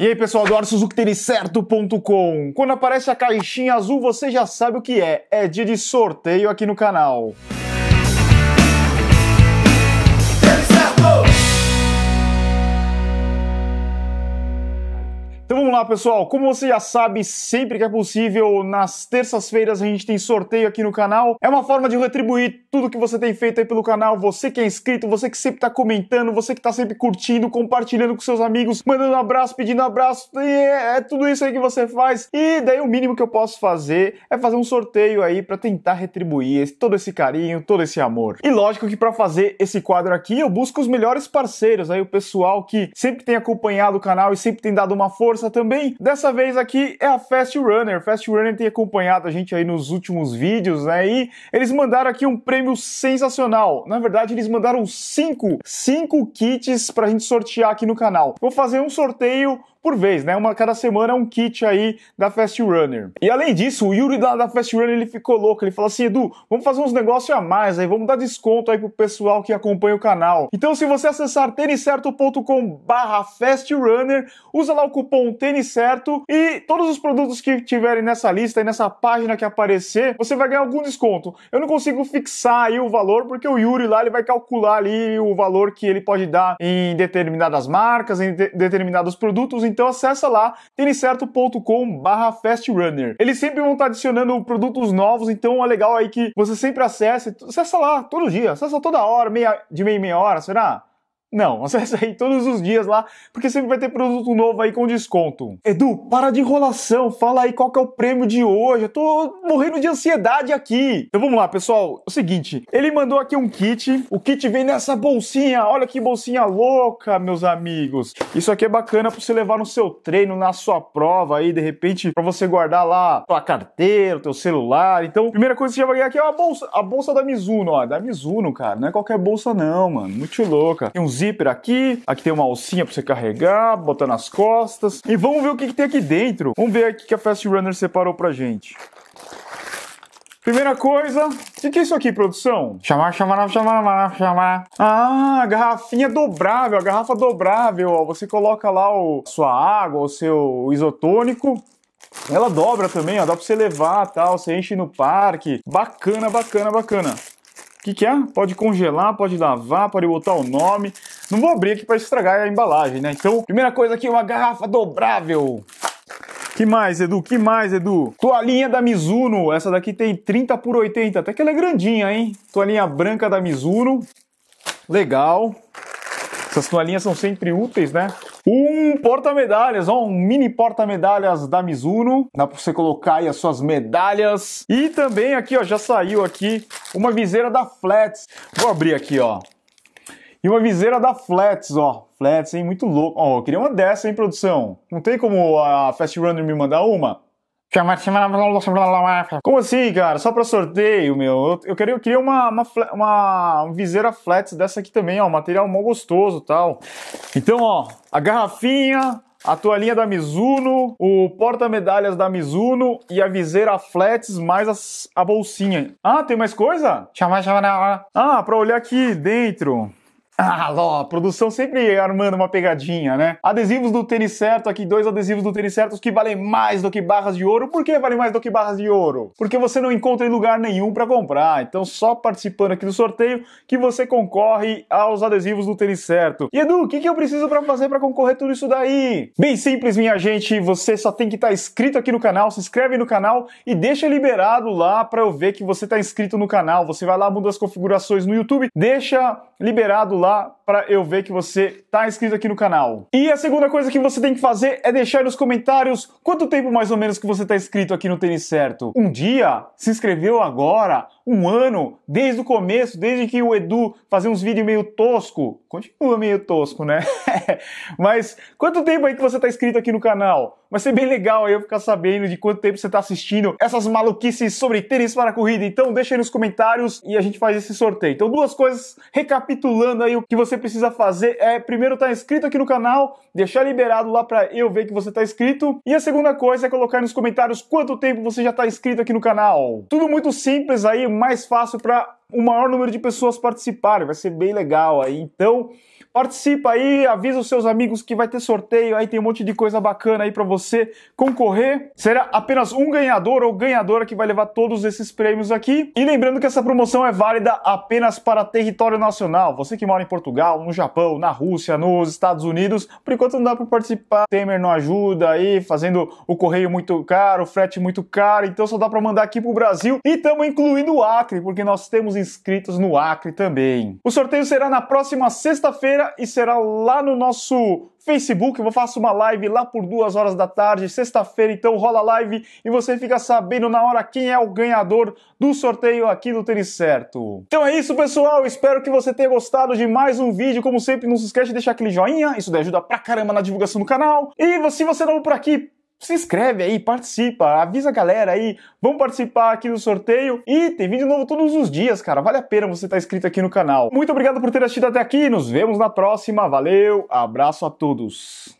E aí, pessoal do ArSuzukiTênisCerto.com. Quando aparece a caixinha azul, você já sabe o que é. É dia de sorteio aqui no canal. lá, pessoal! Como você já sabe, sempre que é possível, nas terças-feiras a gente tem sorteio aqui no canal. É uma forma de retribuir tudo que você tem feito aí pelo canal. Você que é inscrito, você que sempre tá comentando, você que tá sempre curtindo, compartilhando com seus amigos, mandando abraço, pedindo abraço. É, é, tudo isso aí que você faz. E daí o mínimo que eu posso fazer é fazer um sorteio aí para tentar retribuir esse, todo esse carinho, todo esse amor. E lógico que para fazer esse quadro aqui, eu busco os melhores parceiros aí, o pessoal que sempre tem acompanhado o canal e sempre tem dado uma força também também. Dessa vez aqui é a Fast Runner. Fast Runner tem acompanhado a gente aí nos últimos vídeos, né? E eles mandaram aqui um prêmio sensacional. Na verdade, eles mandaram cinco, cinco kits pra gente sortear aqui no canal. Vou fazer um sorteio por vez, né? Uma cada semana um kit aí da Fast Runner. E além disso, o Yuri da, da Fast Runner ele ficou louco. Ele falou assim: Edu, vamos fazer uns negócios a mais aí, vamos dar desconto aí pro pessoal que acompanha o canal. Então, se você acessar têniscerto.com/barra Fast Runner, usa lá o cupom Tênis Certo e todos os produtos que tiverem nessa lista e nessa página que aparecer, você vai ganhar algum desconto. Eu não consigo fixar aí o valor porque o Yuri lá ele vai calcular ali o valor que ele pode dar em determinadas marcas, em de determinados produtos então acessa lá tenicerto.com barra fastrunner. Eles sempre vão estar adicionando produtos novos, então é legal aí que você sempre acesse, acessa lá todo dia, acessa toda hora, meia, de meia e meia hora, será? Não, acessa aí todos os dias lá, porque sempre vai ter produto novo aí com desconto. Edu, para de enrolação, fala aí qual que é o prêmio de hoje. Eu tô morrendo de ansiedade aqui. Então vamos lá, pessoal. É o seguinte, ele mandou aqui um kit. O kit vem nessa bolsinha. Olha que bolsinha louca, meus amigos. Isso aqui é bacana para você levar no seu treino, na sua prova aí, de repente, para você guardar lá sua carteira, teu celular. Então, primeira coisa que você já vai ganhar aqui é uma bolsa, a bolsa da Mizuno, ó, é da Mizuno, cara. Não é qualquer bolsa não, mano. Muito louca. Tem uns zíper aqui, aqui tem uma alcinha para você carregar, botar nas costas. E vamos ver o que, que tem aqui dentro. Vamos ver aqui que a Fast Runner separou pra gente. Primeira coisa, o que, que, é isso aqui, produção? Chamar, chamar, chamar, chamar, Ah, garrafinha dobrável, a garrafa dobrável, ó. Você coloca lá o sua água, o seu isotônico, ela dobra também, ó. Dá pra você levar tal, você enche no parque. Bacana, bacana, bacana. O que, que é? Pode congelar, pode lavar, pode botar o nome. Não vou abrir aqui para estragar a embalagem, né? Então, primeira coisa aqui uma garrafa dobrável. Que mais, Edu? Que mais, Edu? Toalhinha da Mizuno. Essa daqui tem 30 por 80. Até que ela é grandinha, hein? Toalhinha branca da Mizuno. Legal. Essas toalhinhas são sempre úteis, né? Um porta-medalhas, ó, um mini porta-medalhas da Mizuno. Dá pra você colocar aí as suas medalhas. E também aqui, ó, já saiu aqui uma viseira da Flats. Vou abrir aqui, ó. E uma viseira da Flats, ó. Flats, hein? Muito louco. Ó, eu queria uma dessa, hein, produção? Não tem como a Fast Runner me mandar uma? Como assim, cara? Só pra sorteio, meu? Eu, queria, eu queria uma, uma, uma, viseira flats dessa aqui também, ó. Material mó gostoso tal. Então, ó, a garrafinha, a toalhinha da Mizuno, o porta-medalhas da Mizuno e a viseira flats mais as, a bolsinha. Ah, tem mais coisa? Chama, chama na Ah, pra olhar aqui dentro. Ah, Ló, a produção sempre armando uma pegadinha, né? Adesivos do tênis certo, aqui dois adesivos do tênis Certo que valem mais do que barras de ouro. Por que valem mais do que barras de ouro? Porque você não encontra em lugar nenhum para comprar. Então, só participando aqui do sorteio que você concorre aos adesivos do tênis certo. E Edu, o que, que eu preciso para fazer para concorrer tudo isso daí? Bem simples, minha gente. Você só tem que estar tá inscrito aqui no canal, se inscreve no canal e deixa liberado lá para eu ver que você está inscrito no canal. Você vai lá, muda as configurações no YouTube, deixa liberado lá lá para eu ver que você tá inscrito aqui no canal. E a segunda coisa que você tem que fazer é deixar nos comentários quanto tempo mais ou menos que você tá inscrito aqui no Tênis Certo. Um dia? Se inscreveu agora? Um ano? Desde o começo? Desde que o Edu fazia uns vídeos meio tosco? Continua meio tosco, né? Mas quanto tempo aí que você tá inscrito aqui no canal? Vai ser bem legal eu ficar sabendo de quanto tempo você está assistindo essas maluquices sobre tênis para corrida. Então deixa aí nos comentários e a gente faz esse sorteio. Então duas coisas, recapitulando aí o que você precisa fazer é primeiro estar tá inscrito aqui no canal, deixar liberado lá para eu ver que você está inscrito. E a segunda coisa é colocar nos comentários quanto tempo você já está inscrito aqui no canal. Tudo muito simples aí, mais fácil para o maior número de pessoas participarem. Vai ser bem legal aí. Então Participa aí, avisa os seus amigos que vai ter sorteio, aí tem um monte de coisa bacana aí para você concorrer. Será apenas um ganhador ou ganhadora que vai levar todos esses prêmios aqui. E lembrando que essa promoção é válida apenas para território nacional. Você que mora em Portugal, no Japão, na Rússia, nos Estados Unidos, por enquanto não dá para participar. Temer não ajuda aí, fazendo o correio muito caro, o frete muito caro, então só dá para mandar aqui pro Brasil e estamos incluindo o Acre, porque nós temos inscritos no Acre também. O sorteio será na próxima sexta-feira feira e será lá no nosso Facebook. Eu faço uma live lá por duas horas da tarde, sexta-feira, então rola live e você fica sabendo na hora quem é o ganhador do sorteio aqui do Tênis Certo. Então é isso, pessoal. Espero que você tenha gostado de mais um vídeo. Como sempre, não se esquece de deixar aquele joinha, isso daí ajuda pra caramba na divulgação do canal. E se você é novo por aqui, se inscreve aí, participa, avisa a galera aí, vamos participar aqui do sorteio e tem vídeo novo todos os dias, cara. Vale a pena você estar tá inscrito aqui no canal. Muito obrigado por ter assistido até aqui, nos vemos na próxima. Valeu, abraço a todos.